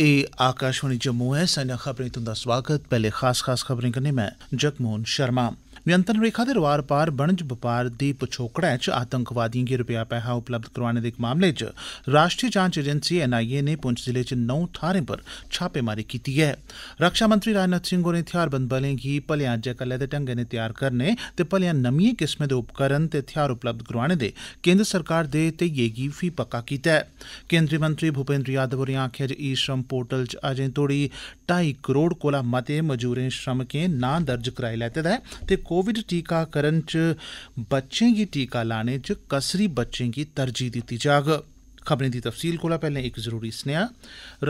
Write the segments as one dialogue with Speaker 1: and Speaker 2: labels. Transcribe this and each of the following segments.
Speaker 1: एह् आकाशवाणी जम्मू ऐ संझा खबरें च तुंदा सोआगत पैहले खास खास खबरें कन्नै मैं जगमोहन शर्मा नियंत्रण रेखा दे रोआर पार बनज बपार दी पछोकड़ै च आतंकवादिएं गी रपेआ पैहा उपलब्ध करोआने दे इक मामले च राष्ट्रीय जांच एजेंसी एनआईए नै पुंछ जिले च नौ थाहरें पर छापेमारी कीती ऐ मंत्री राजनाथ सिंह होरें थेआरबंद बलें गी भलेआं अज्जै कल्लै दे ढंगै नै तैयार करने ते भलेआं नमिएं किस्में दे उपकरण ते थेआर उपलब्ध करोआने दे केन्द्र सरकार दे धेइयै गी फी पक्का कीता ऐ केन्द्री मंत्री भूपेन्द्र यादव होरें आखेआ जे ई श्रम पोर्टल च अजें तोड़ी ढाई करोड़ कोला मते मजूरें श्रमिकें नां दर्ज कराई लैते दा ऐ ते कोविड टीकाकरण च बच्चें गी टीका लाने च कसरी बच्चें गी तरजीह दित्ती जाग खबरें दी तफसील कोला पैह्ले इक जरूरी सनेहा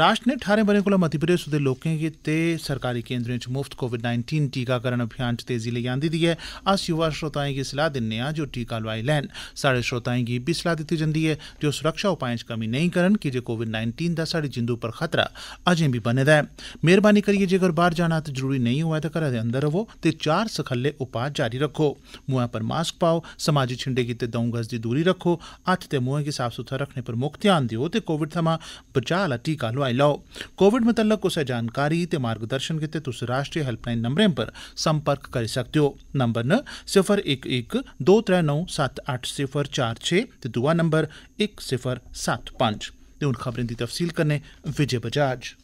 Speaker 1: राष्ट्र ने ठारें ब'रें कोला मती बरे दे लोकें ते सरकारी केन्द्रें च मुफ्त कोविड नाइन्टीन टीकाकरण अभियान च तेजी लेई आंदी दी ऐ अस युवा श्रोताएं गी सलाह दिन्ने आं जे ओह् टीका लोआई लैन साढ़े श्रोताएं गी इब्बी सलाह दित्ती जंदी ऐ जे ओह् सुरक्षा उपाएं च कमी नेईं करन कीजे कोविड नाइन्टीन दा साढ़ी जिंदू पर खतरा अजें बी बने दा ऐ मेहरबानी करियै जेकर बाहर जाना ते जरूरी नेईं होऐ तां घरै दे अंदर रवो ते चार सखल्ले उपाऽ जारी रखो मुंह पर मास्क पाओ समाजी छिंडे गितै द'ऊं गज दी दूरी रखो हत्थ ते मुंह गी साफ सुथरा रखने पर मुक्ख ध्यान देओ ते कोविड थमां बचाऽ आला टीका लोआई लैओ कोविड मतल्लक कुसै जानकारी ते मार्गदर्शन गितै तुस राष्ट्रीय हैल्पलाइन नंबरें पर संपर्क करी सकदे ओ नंबर न सिफर इक इक दो त्रै नौ सत्त अट्ठ सिफर चार छे
Speaker 2: ते दूआ नंबर इक सिफर सत्त पंज ते हून खबरें दी तफसील कन्नै विजय बजाज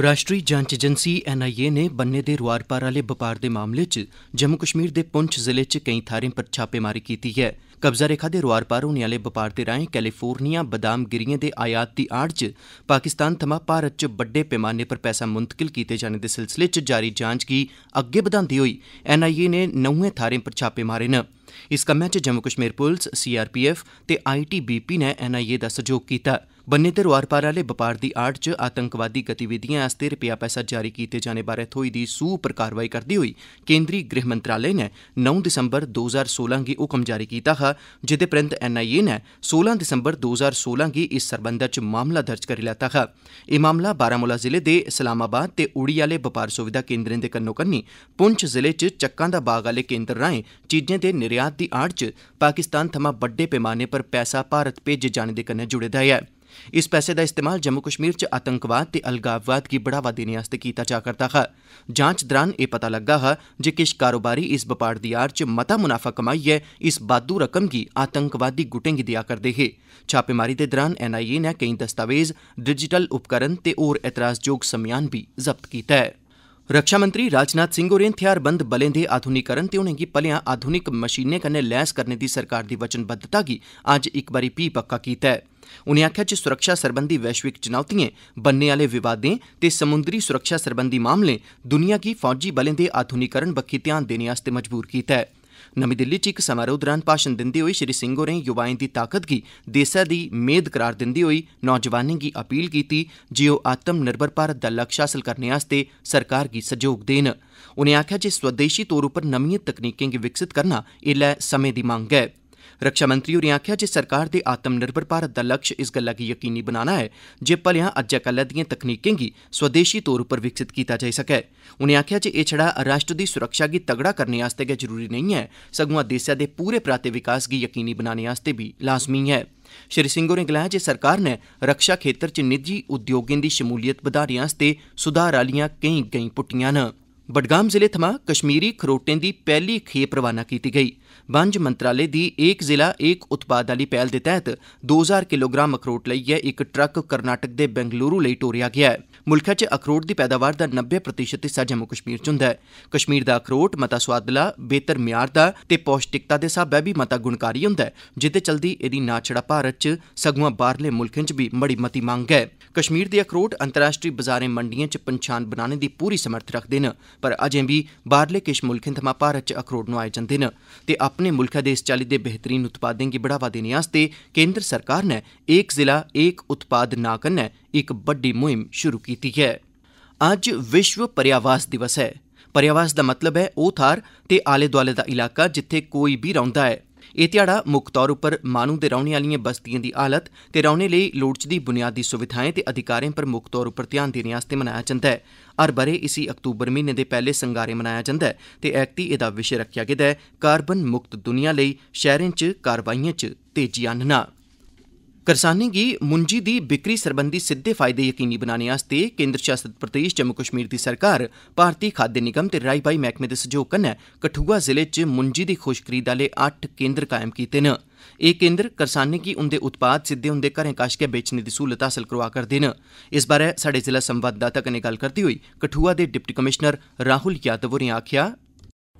Speaker 2: ਰਾਸ਼ਟਰੀ ਜਾਂਚ ਏਜੰਸੀ ਐਨਆਈਏ ਨੇ ਬੰਨੇ ਦੇ ਰੁਆਰਪਾਰ ਵਾਲੇ ਵਪਾਰ ਦੇ ਮਾਮਲੇ 'ਚ ਜੰਮੂ ਕਸ਼ਮੀਰ ਦੇ ਪੁੰਛ ਜ਼ਿਲ੍ਹੇ 'ਚ ਕਈ ਥਾਰੇ ਪਰ ਛਾਪੇਮਾਰੀ ਕੀਤੀ ਹੈ ਕਬਜ਼ਾ ਰੇਖਾ ਦੇ ਰੁਆਰਪਾਰ ਹੋਣ ਵਾਲੇ ਵਪਾਰ ਦੇ ਰਾਹੀਂ ਕੈਲੀਫੋਰਨੀਆ ਬਦਾਮ ਗਿਰੀਆਂ ਦੇ ਆਯਾਤ ਦੀ ਆੜ 'ਚ ਪਾਕਿਸਤਾਨ ਥਮਾ ਭਾਰਤ 'ਚ ਵੱਡੇ ਪੈਮਾਨੇ ਪਰ ਪੈਸਾ ਮੁੰਤਕਿਲ ਕੀਤੇ ਜਾਣ ਦੇ ਸਿਲਸਿਲੇ 'ਚ ਜਾਰੀ ਜਾਂਚ ਕੀ ਅੱਗੇ ਵਧਾਉਂਦੀ ਹੋਈ ਐਨਆਈਏ ਨੇ ਨੌਵੇਂ ਥਾਰੇ ਪਰ ਛਾਪੇ ਮਾਰੇ ਨੇ ਇਸ ਕੰਮ 'ਚ ਜੰਮੂ ਕਸ਼ਮੀਰ ਪੁਲਿਸ ਸੀਆਰਪੀਐਫ ਤੇ ਆਈਟੀਬੀਪੀ ਨੇ ਐਨਆਈਏ ਦਾ ਸਹਿਯੋਗ ਕੀਤਾ बन्ने ते रोआर पार आह्ले बपार दी आड़ च आतंकवादी गतिविधिएं आस्तै रपेआ पैसा जारी कीते जाने बारै थ्होई दी सूह् पर कार्रवाई करदे होई केन्द्री गृह मंत्रालय नै 9 दिसंबर 2016 गी हुक्म जारी कीता हा जेह्दे परैन्त एनआईए नै 16 दिसंबर 2016 गी इस सरबंधै च मामला दर्ज करी लैता हा एह् मामला बारामूला जिले दे इस्लामाबाद ते उड़ी आह्ले बपार सुविधा केन्द्रें दे कन्नो कन्नी पुंछ जिले च चक्कां दा बाग आह्ले केन्द्र राएं चीजें दे निर्यात दी आड़ च पाकिस्तान थमां बड्डे पैमाने पर पैसा भारत भेजे जाने दे कन्नै जुड़े दा ऐ इस पैसे दा इस्तेमाल जम्मू कश्मीर च आतंकवाद ते अलगाववाद गी बढ़ावा देने आस्तै कीता जा करदा हा जांच दौरान एह् पता लग्गा हा जे किश कारोबारी इस बपार दी आड़ च मता मुनाफा कमाइयै इस बाद्दू रकम गी आतंकवादी गुटें गी देआ करदे हे छापेमारी दे दौरान एनआईए नै केई दस्तावेज डिजिटल उपकरण ते होर ऐतराजजोग समेयान बी जब्त कीता ऐ रक्षा मंत्री राजनाथ सिंह होरें थेहारबंद बलें दे आधुनिकीकरण ते उनेंगी भलेआं आधुनिक मशीनें कन्नै लैस करने दी सरकार दी वचनबद्धता गी अज्ज इक बारी फ्ही पक्का कीता ऐ उनें आखेआ जे सुरक्षा सरबंधी वैश्विक चुनौतिएं बन्ने आह्ले विवादें ते समुंदरी सुरक्षा सरबंधी मामलें दुनिया गी फौजी बलें दे आधुनिकीकरण बक्खी ध्यान देने आस्तै मजबूर कीता ऐ नमीं दिल्ली च इक समारोह दौरान भाषण दिंदे होई श्री सिंह होरें युवाएं दी ताकत गी देसै दी मेद करार दिंदे होई नौजवानें गी अपील कीती जे ओह् आत्मनिर्भर भारत दा लक्ष्य हासल करने लेई सरकार गी सैह्योग देन उनें आखेआ जे स्वदेशी तौर उप्पर नमिएं तकनीकें गी विकसित करना एल्लै समें दी मंग ऐ रक्षा मंत्री होरें आखेआ जे सरकार दे आत्मनिर्भर भारत दा लक्ष्य इस गल्लै गी यकीनी बनाना ऐ जे भलेआं अज्जै कल्लै दिएं तकनीकें गी स्वदेशी तौर उप्पर विकसित कीता जाई सकै उनें आखेआ जे एह् छड़ा राष्ट्र दी सुरक्षा गी तगड़ा करने आस्तै गै जरूरी नेई ऐ सगुआं देसै दे पूरे पराते विकास गी यकीनी बनाने आस्तै भी लाज़मी ऐ श्री सिंह होरें गलाया जे सरकार नै रक्षा खेत्तर च निजी उद्योगें दी शमूलियत बधाने आस्तै सुधार आह्लियां केई गैंई पुट्टिआं न ਬਡਗਾਮ ਜ਼ਿਲ੍ਹੇ ਥਮਾਂ ਕਸ਼ਮੀਰੀ ਖਰੋਟੇ ਦੀ ਪਹਿਲੀ ਖੇਪ ਰਵਾਨਾ ਕੀਤੀ ਗਈ ਵਣਜ ਮੰਤਰਾਲੇ ਦੀ ਇੱਕ ਜ਼ਿਲ੍ਹਾ ਇੱਕ ਉਤਪਾਦ ਵਾਲੀ ਪਹਿਲ ਦੇ ਤਹਿਤ 2000 ਕਿਲੋਗ੍ਰਾਮ ਅਖਰੋਟ ਲਈਏ ਇੱਕ ਟਰੱਕ ਕਰਨਾਟਕ ਦੇ ਬੈਂਗਲੁਰੂ ਲਈ ਟੋਰਿਆ ਗਿਆ ਹੈ ਮੁਲਕਾ 'ਚ ਅਖਰੋਟ ਦੀ ਪੈਦਾਵਾਰ ਦਾ 90% ਹਿੱਸਾ ਜੰਮੂ ਕਸ਼ਮੀਰ 'ਚ ਹੁੰਦਾ ਹੈ ਕਸ਼ਮੀਰ ਦਾ ਅਖਰੋਟ ਮਤਾ ਸਵਾਦਲਾ ਬਿਹਤਰ ਮਿਆਰ ਦਾ ਤੇ ਪੌਸ਼ਟਿਕਤਾ ਦੇ ਸਾਬੈ ਵੀ ਮਤਾ ਗੁਣਕਾਰੀ ਹੁੰਦਾ ਹੈ ਜਿੱਤੇ ਚਲਦੀ ਇਹਦੀ ਨਾਛੜਾ ਭਾਰਤ 'ਚ ਸਗੋਂ ਬਾਹਰਲੇ ਮੁਲਕਾਂ 'ਚ ਵੀ ਮੜੀ ਮਤੀ ਮੰਗ ਹੈ ਕਸ਼ਮੀਰ ਦੇ ਅਖਰੋਟ ਅੰਤਰਰਾਸ਼ਟਰੀ ਬਾਜ਼ਾਰੇ ਮੰਡੀਆਂ 'ਚ ਪਛਾਣ ਬਣਾਉਣ ਦੀ ਪੂਰੀ ਸਮਰੱਥ ਰੱਖਦੇ ਨੇ पर अजें बी बाहरले किश मुल्खें थमां भारत च अखरोट नोआए जंदे न ते अपने मुल्खै दे इस चाल्ली दे बेहतरीन उत्पादें गी बढ़ावा देने आस्तै केन्द्र सरकार नै 'एक जिला एक उत्पाद' नां कन्नै इक बड्डी मुहिम शुरु कीती ऐ अज्ज विश्व पर्यावास दिवस ऐ पर्यावास दा मतलब ऐ ओह् थाहर ते आले दोआले दा इलाका जित्थे कोई बी रौंह्दा ऐ ਇਹ ਧਿਆੜਾ ਮੁੱਖ ਤੌਰ ਉੱਪਰ ਮਾਨੂ ਦੇ ਰਹਿਣ ਵਾਲੀਆਂ ਬਸਤੀਆਂ ਦੀ ਹਾਲਤ ਤੇ ਰਹਿਣੇ ਲਈ ਲੋੜਚਦੀ ਬੁਨਿਆਦੀ ਸੁਵਿਧਾएं ਤੇ ਅਧਿਕਾਰਾਂ ਪਰ ਮੁੱਖ ਤੌਰ ਉੱਪਰ ਧਿਆਨ ਦੇਣ ਵਾਸਤੇ ਮਨਾਇਆ ਜਾਂਦਾ ਹੈ ਹਰ ਬਰੇ ਇਸੀ ਅਕਤੂਬਰ ਮਹੀਨੇ ਦੇ ਪਹਿਲੇ ਸੰਗਾਰੇ ਮਨਾਇਆ ਜਾਂਦਾ ਹੈ ਤੇ ਐਕਟੀ ਇਹਦਾ ਵਿਸ਼ੇ ਰੱਖਿਆ ਗਿਆ ਹੈ ਕਾਰਬਨ ਮੁਕਤ ਦੁਨੀਆ ਲਈ ਸ਼ਹਿਰਾਂ 'ਚ ਕਾਰਵਾਈਆਂ 'ਚ ਤੇਜ਼ੀ ਆਨਣਾ करसानें गी मुंजी दी बिक्री सरबंधी सिद्दे फायदे यकीनी बनाने आस्तै केन्द्र शासित प्रदेश जम्मू कश्मीर दी सरकार भारती खाद्य निगम ते राई बाई मैह्कमे दे सैह्योग कन्नै कठुआ जिले च मुंजी दी खुश खरीद आह्ले अट्ठ केन्द्र कायम कीते न एह् केन्द्र करसानें गी उंदे उत्पाद सिद्दे उंदे घरें कश गै बेचने दी स्हूलत हासल करोआ करदे न इस बारै स्हाड़े जिला संवाददाता कन्नै गल्ल करदे होई कठुआ दे डिप्टी कमिशनर राहुल यादव होरें आखेआ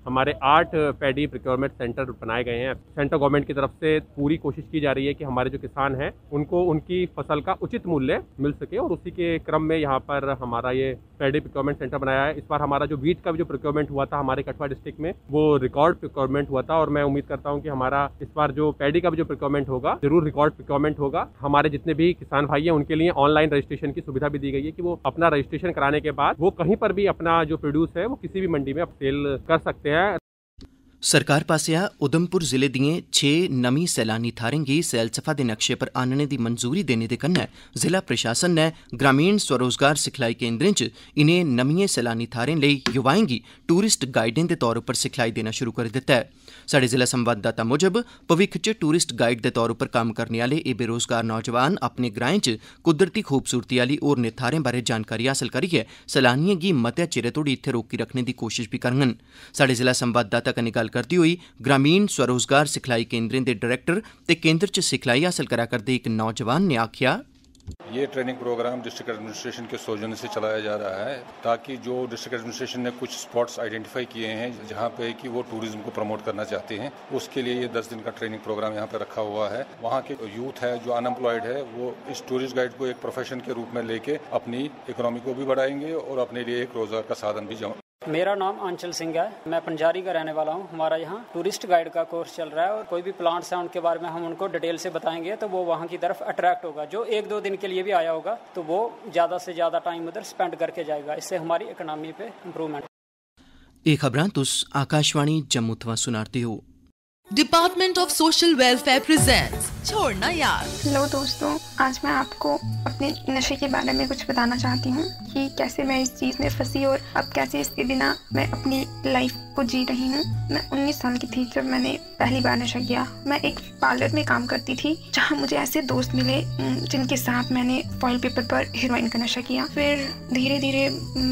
Speaker 1: हमारे आठ पैडी प्रिक्योरमेंट सेंटर बनाए गए हैं सेंट्रल गवर्नमेंट की तरफ से पूरी कोशिश की जा रही है कि हमारे जो किसान हैं उनको उनकी फसल का उचित मूल्य मिल सके और उसी के क्रम में यहाँ पर हमारा ये पैडी प्रिक्योरमेंट सेंटर बनाया है इस बार हमारा जो बीट का जो प्रिक्योरमेंट हुआ था हमारे कठवा डिस्ट्रिक्ट में वो रिकॉर्ड प्रिक्योरमेंट हुआ था और मैं उम्मीद करता हूँ कि हमारा इस बार जो पैडी का भी जो प्रिक्योरमेंट होगा जरूर रिकॉर्ड प्रिक्योरमेंट होगा हमारे जितने भी किसान भाई हैं उनके लिए ऑनलाइन रजिस्ट्रेशन की सुविधा भी दी गई है कि वो अपना रजिस्ट्रेशन कराने के बाद वो कहीं पर भी अपना जो प्रोड्यूस है वो किसी भी मंडी में अब सेल कर सकते हैं
Speaker 2: ya सरकार पास्सेआ उधमपुर जिले दिएं छे नमीं सैलानी थाहरें गी सैलसफा दे नक्शे पर आह्नने दी मंजूरी देने दे कन्नै जिला प्रशासन नै ग्रामीण स्वरोजगार सिखलाई केन्द्रें च इनें नमिएं सैलानी थाहरें लेई युवाएं गी टूरिस्ट गाइडें दे तौर उप्पर सिखलाई देना शुरू करी दित्ता ऐ स्हाड़े जिला संवाददाता मुजब भविक्ख च टूरिस्ट गाईड दे तौर उप्पर कम्म करने आह्ले एह् बेरोजगार नौजवान अपने ग्राएं च कुदरती खूबसूरती आह्ली होरनें थाहरें बारै जानकारी हासल करियै सैलानिएं गी मते चिरै तोहड़ी इत्थे रोकी रखने दी कोशश बी करङन स्हाड़े जिला संवाददाता कन्नै गल्ल करदे होई ग्रामीण स्वरोजगार सिखलाई केंद्र दे डायरेक्टर ते केंद्र च सिखलाई हासल करा करदे इक नौजवान ने आखेआ
Speaker 1: ये ट्रेनिंग प्रोग्राम डिस्ट्रिक्ट एडमिनिस्ट्रेशन के सौजन्य से चलाया जा रहा है ताकि जो डिस्ट्रिक्ट एडमिनिस्ट्रेशन ने कुछ स्पॉट्स आइडेंटिफाई किए हैं जहाँ पे कि वो टूरिज्म को प्रमोट करना चाहते हैं उसके लिए ये दस दिन का ट्रेनिंग प्रोग्राम यहाँ पे रखा हुआ है वहाँ के यूथ है जो अनएम्प्लॉयड है वो इस टूरिस्ट गाइड को एक प्रोफेशन के रूप में लेके अपनी इकोनॉमी को भी बढ़ाएंगे और अपने लिए एक रोजगार का साधन भी
Speaker 2: मेरा नाम आंचल सिंह है मैं पंजारी का रहने वाला हूँ हमारा यहाँ टूरिस्ट गाइड का कोर्स चल रहा है और कोई भी प्लांट्स हैं उनके बारे में हम उनको डिटेल से बताएंगे तो वो वहाँ की तरफ अट्रैक्ट होगा जो एक दो दिन के लिए भी आया होगा तो वो ज़्यादा से ज़्यादा टाइम उधर स्पेंड करके जाएगा इससे हमारी इकोनॉमी पे इम्प्रूवमेंट ये खबर तुस आकाशवाणी जम्मू थवा सुनाते हो department of social welfare presents छोड़ना यार हेलो दोस्तों आज मैं आपको अपने नशे के बारे में कुछ बताना चाहती हूँ कि कैसे मैं इस चीज़ में फंसी और अब कैसे इसके बिना मैं अपनी लाइफ को जी रही हूँ मैं उन्नीस साल की थी जब मैंने पहली बार नशा किया मैं एक पार्लर में काम करती थी जहाँ मुझे ऐसे दोस्त मिले जिनके साथ मैंने फॉइल पेपर पर हीरोइन का नशा किया फिर धीरे धीरे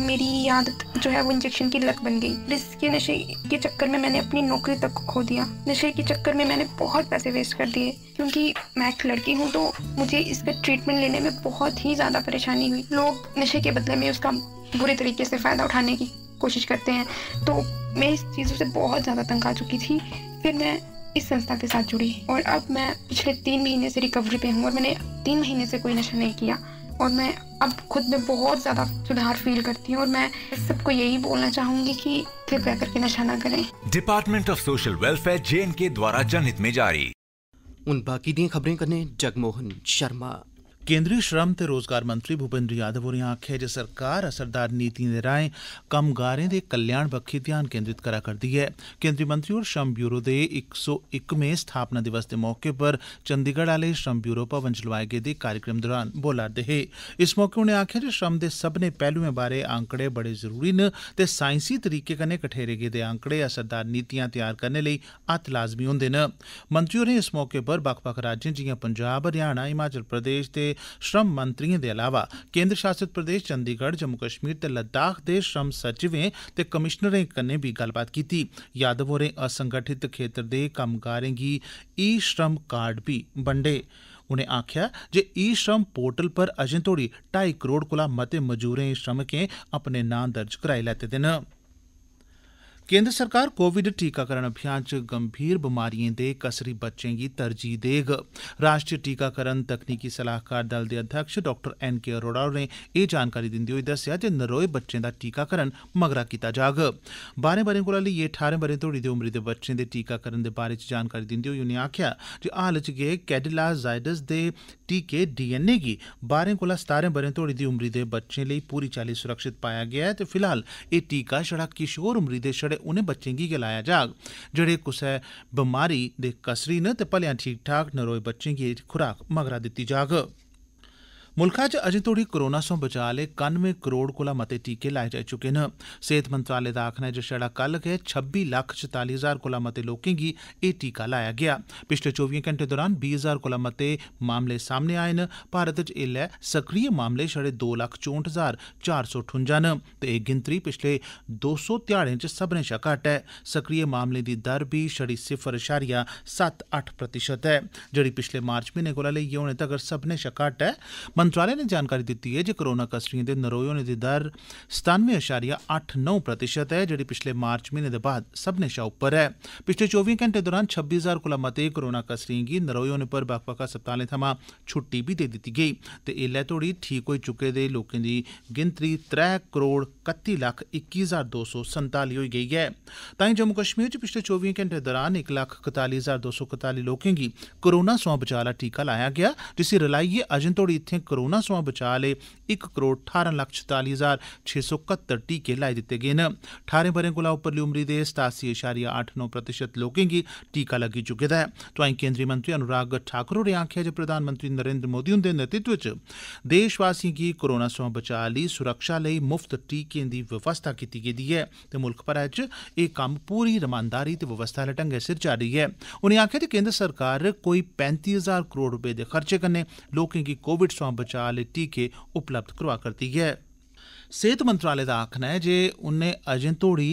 Speaker 2: मेरी आदत जो है वो इंजेक्शन की लत बन गई इसके नशे के चक्कर में मैंने अपनी नौकरी तक खो दिया नशे के चक्कर में मैंने बहुत पैसे वेस्ट कर दिए क्योंकि कि मैं एक लड़की हूँ तो मुझे इस पर ट्रीटमेंट लेने में बहुत ही ज़्यादा परेशानी हुई लोग नशे के बदले में उसका बुरे तरीके से फ़ायदा उठाने की कोशिश करते हैं तो मैं इस चीज़ों से बहुत ज़्यादा तंग आ चुकी थी फिर मैं इस संस्था के साथ जुड़ी और अब मैं पिछले तीन महीने से रिकवरी पे हूँ और मैंने तीन महीने से कोई नशा नहीं किया और मैं अब खुद में बहुत ज़्यादा सुधार फील करती हूँ और मैं सबको यही बोलना चाहूँगी कि कृपया करके नशा ना करें
Speaker 1: department of social welfare J K द्वारा जनहित में जारी उन बाकी दियें खबरें कन्नै जगमोहन शर्मा केन्द्री श्रम ते रोजगार मंत्री भूपेन्द्र यादव होरें आक्खेआ जे सरकार असरदार नीतिएं दे राएं कम्मगारें दे कल्याण बक्खी ध्यान केन्द्रित करै करदी ऐ केन्द्री मंत्री होर श्रम ब्यूरो दे इक सौ इकमें स्थापना दिवस दे मौके पर चंडीगढ़ आह्ले श्रम ब्यूरो भवन च लोआए गेदे कार्यक्रम दौरान बोला'रदे हे इस मौके उनें आक्खेआ जे श्रम दे सब्मनें पैह्लुएं बारै आंकड़े बड़े जरूरी न ते साइंसी तरीके कन्नै कठेरे गेदे आंकड़े असरदार नीतियां तैयार करने लेई अत्त लाजमी होंदे न मंत्री होरें इस मौके पर बक्ख बक्ख राज्यें जिआं पंजाब हरियाणा हिमाचल प्रदेश ते श्रम मंत्रिएं दे अलावा केंद्र शासित प्रदेश चंडीगढ़ जम्मू कश्मीर ते लद्दाख दे श्रम सचिवें ते कमिशनरें कन्नै बी गल्लबात कीती यादव होरें असंगठित खेतर दे कम्मगारें गी ई श्रम कार्ड बी बंडे उनें आखेआ जे ई श्रम पोर्टल पर अजें तोहड़ी ढाई करोड़ कोला मते मजूरें श्रमिकें अपने नां दर्ज कराई लैते दे हे केन्द्र सरकार कोविड टीकाकरण अभियान च गंभीर बमारिएं दे कसरी बच्चें गी तरजीह देग राष्ट्रीय टीकाकरण तकनीकी सलाहकार दल दे अध्यक्ष डॉ एन के अरोड़ा होरें एह् जानकारी दिंदे होई दस्सेआ जे नरोए बच्चें दा टीकाकरण मगरा कीता जाग बारें ब'रें कोला लेइयै ठारें ब'रें तोड़ी दी उम्री दे बच्चें दे टीकाकरण दे बारे च जानकारी दिंदे होई उनें आखेआ जे हाल च गै कैडिला जायडस दे टीके डीएनए गी बारें कोला सतारें ब'रें तोड़ी दी उम्री दे बच्चें लेई पूरी चाल्ली सुरक्षित पाया गेआ ऐ ते फिलहाल यह टीका छड़ा किशोर उम्री दे छड़े उनें बच्चें गी गै लाया जाग जेहड़े कुसै बमारी दे कसरी न ते भलेआं ठीक ठाक नरोए बच्चें गी एह् खुराक मगरा दित्ती जाग मुल्खै च अजें तोड़ी कोरोना सोयां बचाऽ लेई कानुए करोड़ कोला मते टीके लाए जाई चुके न सेहत मंत्रालय दा आखना ऐ जे छड़ा कल गै छब्बी लक्ख छताली हजार कोला मते लोकें गी एह् टीका लाया गेआ पिछले चौबिएं घंटे दौरान बीह् हजार कोला मते मामले सामने आए न भारत च ऐल्लै सक्रिय मामले छड़े दो लक्ख चौंठ हजार चार सौ ठुंजा न ते एह् गिनतरी पिछले दो सौ ध्याड़ें च सब्मनें शा घट्ट ऐ सक्रिय मामलें दी दर बी छड़ी सिफर इशारिया सत्त अट्ठ प्रतिशत ऐ जेहड़ी पिछले मार्च म्हीने कोला लेइयै हूनै तगर सब्मनें शा घट्ट ऐ मंत्रालय ने जानकारी दी ऐ जे कोरोना कसरिएं दे नरोए होने दी दर सतानवे अशारिया अट्ठ नौ प्रतिशत है जेड़ी पिछले मार्च महीने दे बाद सबने शा उप्पर ऐ पिछले चौबी घंटे दौरान छब्बी हजार कोला मते कोरोना कसरिएं गी नरोए होने पर बक्ख बक्ख अस्पतालें थमां छुट्टी भी दे दी गई ते एल्लै तोड़ी ठीक होई चुके दे लोकें दी गिनतरी त्रै करोड़ कत्ती लक्ख इक्की हजार दो सौ संताली होई गेई ऐ तांई जम्मू कश्मीर च पिछले चौबी घंटे दौरान इक लक्ख कताली हजार दो सौ कताली लोकें गी कोरोना सोआं बचाला टीका लाया गया जिसी रलाइए अजें तोड़ी इत्थें कोरोना सोयां बचाऽ लेई इक करोड़ ठारां लक्ख छताली हजार छे सौ कत्तर टीके लाई दित्ते गे न ठारें ब'रें कोला उप्परली उमरी दे सतासी इशारिया अट्ठ नौ प्रतिशत लोकें गी टीका लग्गी चुके दा ऐ तोआई केन्द्री मंत्री अनुराग ठाकुर होरें आखेआ जे प्रधानमंत्री नरेन्द्र मोदी हुंदे नेतृत्व च देशवासिएं गी कोरोना सोयां बचाऽ लेई सुरक्षा लेई मुफ्त टीकें दी व्यवस्था कीती गेदी ऐ ते मुल्ख भरै च एह् कम्म पूरी रमानदारी ते व्यवस्था आह्ले ढंगै सिर जारी ऐ उनें आखेआ जे केन्द्र सरकार कोई पैंती हजार करोड़ रपे दे खर्चे कन्नै लोकें गी कोविड सोआं बचाऽ आह्ले टीके उपलब्ध करोआ करदी ऐ सेहत मंत्रालय दा आखना ऐ जे उन्नै अजें तोड़ी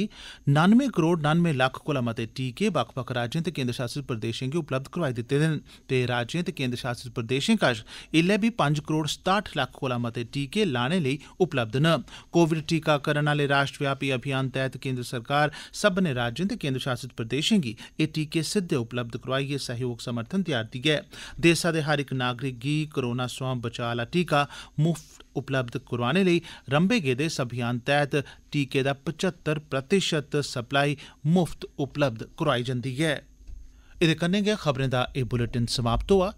Speaker 1: नानवे करोड़ नानवे लक्ख कोला मते टीके बक्ख बक्ख राज्यें ते केन्द्र शासित प्रदेशें गी उपलब्ध करोआई दित्ते दे न ते राज्यें ते शासित प्रदेशें कश इल्लै बी पंज करोड़ सताठ लक्ख कोला मते टीके लाने लेई उपलब्ध न कोविड टीकाकरण आह्ले राष्ट्रव्यापी अभियान तैह्त केन्द्र सरकार सब्भनें राज्यें ते केन्द्र शासित प्रदेशें गी एह् टीके सिद्दे उपलब्ध करोआइयै सहयोग समर्थन देआ'रदी ऐ देसा दे हर इक नागरिक गी कोरोना सवा बचाव आला टीका मुफ्त उपलब्ध करोआने लेई रम्बे गेदे इस अभियान तैह्त टीके दा पचत्तर प्रतिशत सप्लाई मुफ्त उपलब्ध करोआई जंदी ऐ एह्दे कन्नै गै खबरें दा एह् बुलेटिन समाप्त होआ